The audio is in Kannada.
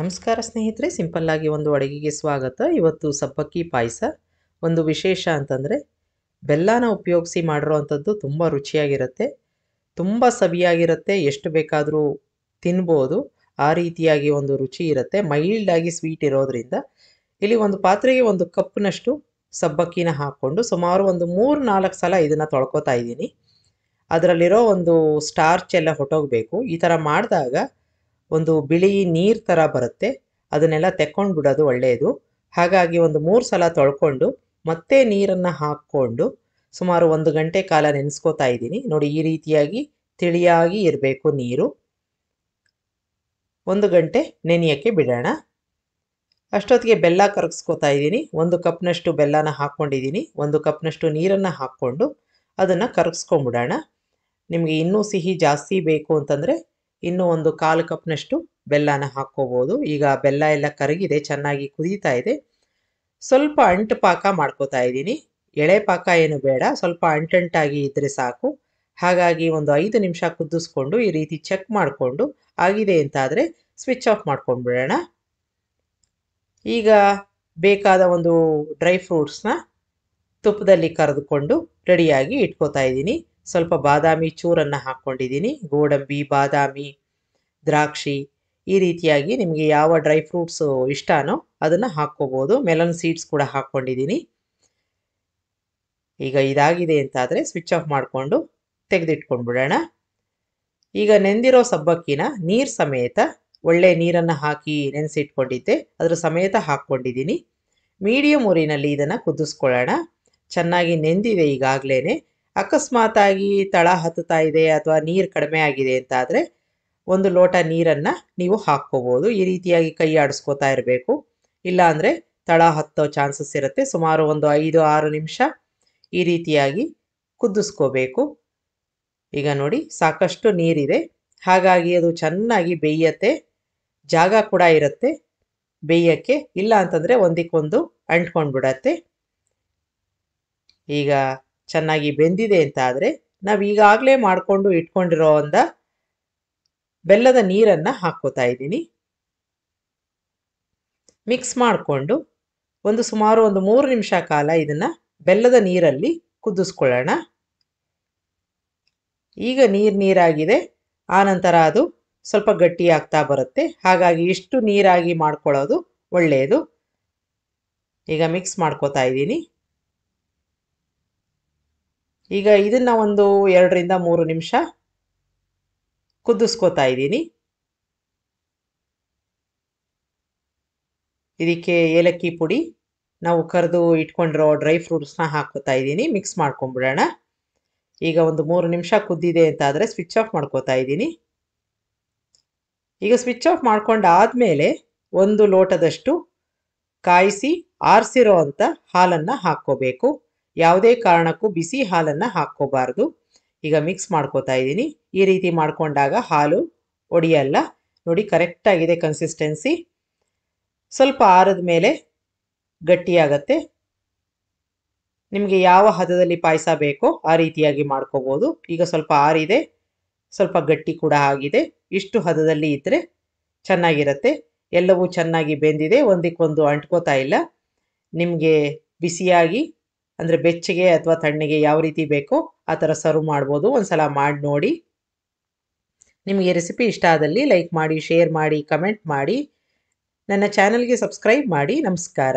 ನಮಸ್ಕಾರ ಸ್ನೇಹಿತರೆ ಸಿಂಪಲ್ಲಾಗಿ ಒಂದು ಅಡುಗೆಗೆ ಸ್ವಾಗತ ಇವತ್ತು ಸಬ್ಬಕ್ಕಿ ಪಾಯಸ ಒಂದು ವಿಶೇಷ ಅಂತಂದರೆ ಬೆಲ್ಲನ ಉಪಯೋಗಿಸಿ ಮಾಡಿರೋವಂಥದ್ದು ತುಂಬ ರುಚಿಯಾಗಿರುತ್ತೆ ತುಂಬ ಸವಿಯಾಗಿರುತ್ತೆ ಎಷ್ಟು ಬೇಕಾದರೂ ತಿನ್ಬೋದು ಆ ರೀತಿಯಾಗಿ ಒಂದು ರುಚಿ ಇರುತ್ತೆ ಮೈಲ್ಡಾಗಿ ಸ್ವೀಟ್ ಇರೋದ್ರಿಂದ ಇಲ್ಲಿ ಒಂದು ಪಾತ್ರೆಗೆ ಒಂದು ಕಪ್ನಷ್ಟು ಸಬ್ಬಕ್ಕಿನ ಹಾಕ್ಕೊಂಡು ಸುಮಾರು ಒಂದು ಮೂರು ನಾಲ್ಕು ಸಲ ಇದನ್ನು ತೊಳ್ಕೊತಾ ಇದ್ದೀನಿ ಅದರಲ್ಲಿರೋ ಒಂದು ಸ್ಟಾರ್ಚ್ ಎಲ್ಲ ಹೊಟ್ಟೋಗಬೇಕು ಈ ಥರ ಮಾಡಿದಾಗ ಒಂದು ಬಿಳಿ ನೀರು ಥರ ಬರುತ್ತೆ ಅದನ್ನೆಲ್ಲ ತೆಕ್ಕೊಂಡು ಬಿಡೋದು ಒಳ್ಳೆಯದು ಹಾಗಾಗಿ ಒಂದು ಮೂರು ಸಲ ತೊಳ್ಕೊಂಡು ಮತ್ತೆ ನೀರನ್ನು ಹಾಕ್ಕೊಂಡು ಸುಮಾರು ಒಂದು ಗಂಟೆ ಕಾಲ ನೆನೆಸ್ಕೋತಾ ಇದ್ದೀನಿ ನೋಡಿ ಈ ರೀತಿಯಾಗಿ ತಿಳಿಯಾಗಿ ಇರಬೇಕು ನೀರು ಒಂದು ಗಂಟೆ ನೆನೆಯೋಕ್ಕೆ ಬಿಡೋಣ ಅಷ್ಟೊತ್ತಿಗೆ ಬೆಲ್ಲ ಕರಗಿಸ್ಕೋತಾ ಇದ್ದೀನಿ ಒಂದು ಕಪ್ನಷ್ಟು ಬೆಲ್ಲನ ಹಾಕ್ಕೊಂಡಿದ್ದೀನಿ ಒಂದು ಕಪ್ನಷ್ಟು ನೀರನ್ನು ಹಾಕ್ಕೊಂಡು ಅದನ್ನು ಕರಗಿಸ್ಕೊಂಬಿಡೋಣ ನಿಮಗೆ ಇನ್ನೂ ಸಿಹಿ ಜಾಸ್ತಿ ಬೇಕು ಅಂತಂದರೆ ಇನ್ನೂ ಒಂದು ಕಾಲು ಕಪ್ನಷ್ಟು ಬೆಲ್ಲನ ಹಾಕ್ಕೋಬೋದು ಈಗ ಬೆಲ್ಲ ಎಲ್ಲ ಕರಗಿದೆ ಚೆನ್ನಾಗಿ ಕುದೀತಾ ಇದೆ ಸ್ವಲ್ಪ ಅಂಟು ಪಾಕ ಮಾಡ್ಕೋತಾ ಇದ್ದೀನಿ ಎಳೆ ಪಾಕ ಏನು ಬೇಡ ಸ್ವಲ್ಪ ಅಂಟಂಟಾಗಿ ಇದ್ದರೆ ಸಾಕು ಹಾಗಾಗಿ ಒಂದು ಐದು ನಿಮಿಷ ಕುದಿಸ್ಕೊಂಡು ಈ ರೀತಿ ಚೆಕ್ ಮಾಡಿಕೊಂಡು ಆಗಿದೆ ಅಂತಾದರೆ ಸ್ವಿಚ್ ಆಫ್ ಮಾಡ್ಕೊಂಡ್ಬಿಡೋಣ ಈಗ ಬೇಕಾದ ಒಂದು ಡ್ರೈ ಫ್ರೂಟ್ಸ್ನ ತುಪ್ಪದಲ್ಲಿ ಕರೆದುಕೊಂಡು ರೆಡಿಯಾಗಿ ಇಟ್ಕೋತಾ ಇದ್ದೀನಿ ಸ್ವಲ್ಪ ಬಾದಾಮಿ ಚೂರನ್ನು ಹಾಕ್ಕೊಂಡಿದ್ದೀನಿ ಗೋಡಂಬಿ ಬಾದಾಮಿ ದ್ರಾಕ್ಷಿ ಈ ರೀತಿಯಾಗಿ ನಿಮಗೆ ಯಾವ ಡ್ರೈ ಫ್ರೂಟ್ಸು ಇಷ್ಟನೋ ಅದನ್ನು ಹಾಕ್ಕೋಬೋದು ಮೆಲನ್ ಸೀಡ್ಸ್ ಕೂಡ ಹಾಕ್ಕೊಂಡಿದ್ದೀನಿ ಈಗ ಇದಾಗಿದೆ ಅಂತಾದರೆ ಸ್ವಿಚ್ ಆಫ್ ಮಾಡಿಕೊಂಡು ತೆಗೆದಿಟ್ಕೊಂಡ್ಬಿಡೋಣ ಈಗ ನೆಂದಿರೋ ಸಬ್ಬಕ್ಕಿನ ನೀರು ಸಮೇತ ಒಳ್ಳೆ ನೀರನ್ನು ಹಾಕಿ ನೆನೆಸಿಟ್ಕೊಂಡಿದ್ದೆ ಅದರ ಸಮೇತ ಹಾಕ್ಕೊಂಡಿದ್ದೀನಿ ಮೀಡಿಯಂ ಉರಿನಲ್ಲಿ ಇದನ್ನು ಕುದಿಸ್ಕೊಳ್ಳೋಣ ಚೆನ್ನಾಗಿ ನೆಂದಿದೆ ಈಗಾಗಲೇ ಅಕಸ್ಮಾತಾಗಿ ತಳ ಹತ್ತುತ್ತಾ ಇದೆ ಅಥವಾ ನೀರು ಕಡಿಮೆ ಆಗಿದೆ ಅಂತ ಆದರೆ ಒಂದು ಲೋಟ ನೀರನ್ನು ನೀವು ಹಾಕ್ಕೋಬೋದು ಈ ರೀತಿಯಾಗಿ ಕೈ ಆಡಿಸ್ಕೋತಾ ಇರಬೇಕು ಇಲ್ಲಾಂದರೆ ತಳ ಹತ್ತೋ ಚಾನ್ಸಸ್ ಇರುತ್ತೆ ಸುಮಾರು ಒಂದು ಐದು ಆರು ನಿಮಿಷ ಈ ರೀತಿಯಾಗಿ ಕುದಿಸ್ಕೋಬೇಕು ಈಗ ನೋಡಿ ಸಾಕಷ್ಟು ನೀರಿದೆ ಹಾಗಾಗಿ ಅದು ಚೆನ್ನಾಗಿ ಬೇಯತ್ತೆ ಜಾಗ ಕೂಡ ಇರುತ್ತೆ ಬೇಯಕ್ಕೆ ಇಲ್ಲ ಅಂತಂದರೆ ಒಂದಕ್ಕೊಂದು ಅಂಟ್ಕೊಂಡು ಬಿಡತ್ತೆ ಈಗ ಚೆನ್ನಾಗಿ ಬೆಂದಿದೆ ಅಂತ ಆದರೆ ನಾವು ಈಗಾಗಲೇ ಮಾಡಿಕೊಂಡು ಇಟ್ಕೊಂಡಿರೋ ಒಂದು ಬೆಲ್ಲದ ನೀರನ್ನು ಹಾಕ್ಕೋತಾ ಇದ್ದೀನಿ ಮಿಕ್ಸ್ ಮಾಡಿಕೊಂಡು ಒಂದು ಸುಮಾರು ಒಂದು ಮೂರು ನಿಮಿಷ ಕಾಲ ಇದನ್ನು ಬೆಲ್ಲದ ನೀರಲ್ಲಿ ಕುದಿಸ್ಕೊಳ್ಳೋಣ ಈಗ ನೀರು ನೀರಾಗಿದೆ ಆನಂತರ ಅದು ಸ್ವಲ್ಪ ಗಟ್ಟಿಯಾಗ್ತಾ ಬರುತ್ತೆ ಹಾಗಾಗಿ ಇಷ್ಟು ನೀರಾಗಿ ಮಾಡ್ಕೊಳ್ಳೋದು ಒಳ್ಳೆಯದು ಈಗ ಮಿಕ್ಸ್ ಮಾಡ್ಕೋತಾ ಇದ್ದೀನಿ ಈಗ ಇದನ್ನು ಒಂದು ಎರಡರಿಂದ ಮೂರು ನಿಮಿಷ ಕುದಿಸ್ಕೋತಾ ಇದ್ದೀನಿ ಇದಕ್ಕೆ ಏಲಕ್ಕಿ ಪುಡಿ ನಾವು ಕರೆದು ಇಟ್ಕೊಂಡಿರೋ ಡ್ರೈ ಫ್ರೂಟ್ಸ್ನ ಹಾಕೋತಾ ಇದ್ದೀನಿ ಮಿಕ್ಸ್ ಮಾಡ್ಕೊಂಬಿಡೋಣ ಈಗ ಒಂದು ಮೂರು ನಿಮಿಷ ಕುದ್ದಿದೆ ಅಂತ ಆದರೆ ಸ್ವಿಚ್ ಆಫ್ ಮಾಡ್ಕೋತಾ ಇದ್ದೀನಿ ಈಗ ಸ್ವಿಚ್ ಆಫ್ ಮಾಡ್ಕೊಂಡಾದಮೇಲೆ ಒಂದು ಲೋಟದಷ್ಟು ಕಾಯಿಸಿ ಆರಿಸಿರೋ ಅಂಥ ಹಾಲನ್ನು ಹಾಕ್ಕೋಬೇಕು ಯಾವುದೇ ಕಾರಣಕ್ಕೂ ಬಿಸಿ ಹಾಲನ್ನು ಹಾಕ್ಕೋಬಾರ್ದು ಈಗ ಮಿಕ್ಸ್ ಮಾಡ್ಕೋತಾ ಇದ್ದೀನಿ ಈ ರೀತಿ ಮಾಡ್ಕೊಂಡಾಗ ಹಾಲು ಒಡಿಯಲ್ಲ ನೋಡಿ ಕರೆಕ್ಟಾಗಿದೆ ಕನ್ಸಿಸ್ಟೆನ್ಸಿ ಸ್ವಲ್ಪ ಆರದ ಮೇಲೆ ಗಟ್ಟಿಯಾಗತ್ತೆ ನಿಮಗೆ ಯಾವ ಹದದಲ್ಲಿ ಪಾಯಸ ಬೇಕೋ ಆ ರೀತಿಯಾಗಿ ಮಾಡ್ಕೋಬೋದು ಈಗ ಸ್ವಲ್ಪ ಆರಿದೆ ಸ್ವಲ್ಪ ಗಟ್ಟಿ ಕೂಡ ಆಗಿದೆ ಇಷ್ಟು ಹದದಲ್ಲಿ ಇದ್ದರೆ ಚೆನ್ನಾಗಿರುತ್ತೆ ಎಲ್ಲವೂ ಚೆನ್ನಾಗಿ ಬೆಂದಿದೆ ಒಂದಕ್ಕೊಂದು ಅಂಟ್ಕೋತಾ ಇಲ್ಲ ನಿಮಗೆ ಬಿಸಿಯಾಗಿ ಅಂದರೆ ಬೆಚ್ಚಗೆ ಅಥವಾ ತಣ್ಣಗೆ ಯಾವ ರೀತಿ ಬೇಕೋ ಆ ಥರ ಸರ್ವ್ ಮಾಡ್ಬೋದು ಒಂದ್ಸಲ ಮಾಡಿ ನೋಡಿ ನಿಮಗೆ ರೆಸಿಪಿ ಇಷ್ಟ ಆದಲ್ಲಿ ಲೈಕ್ ಮಾಡಿ ಶೇರ್ ಮಾಡಿ ಕಮೆಂಟ್ ಮಾಡಿ ನನ್ನ ಚಾನಲ್ಗೆ ಸಬ್ಸ್ಕ್ರೈಬ್ ಮಾಡಿ ನಮಸ್ಕಾರ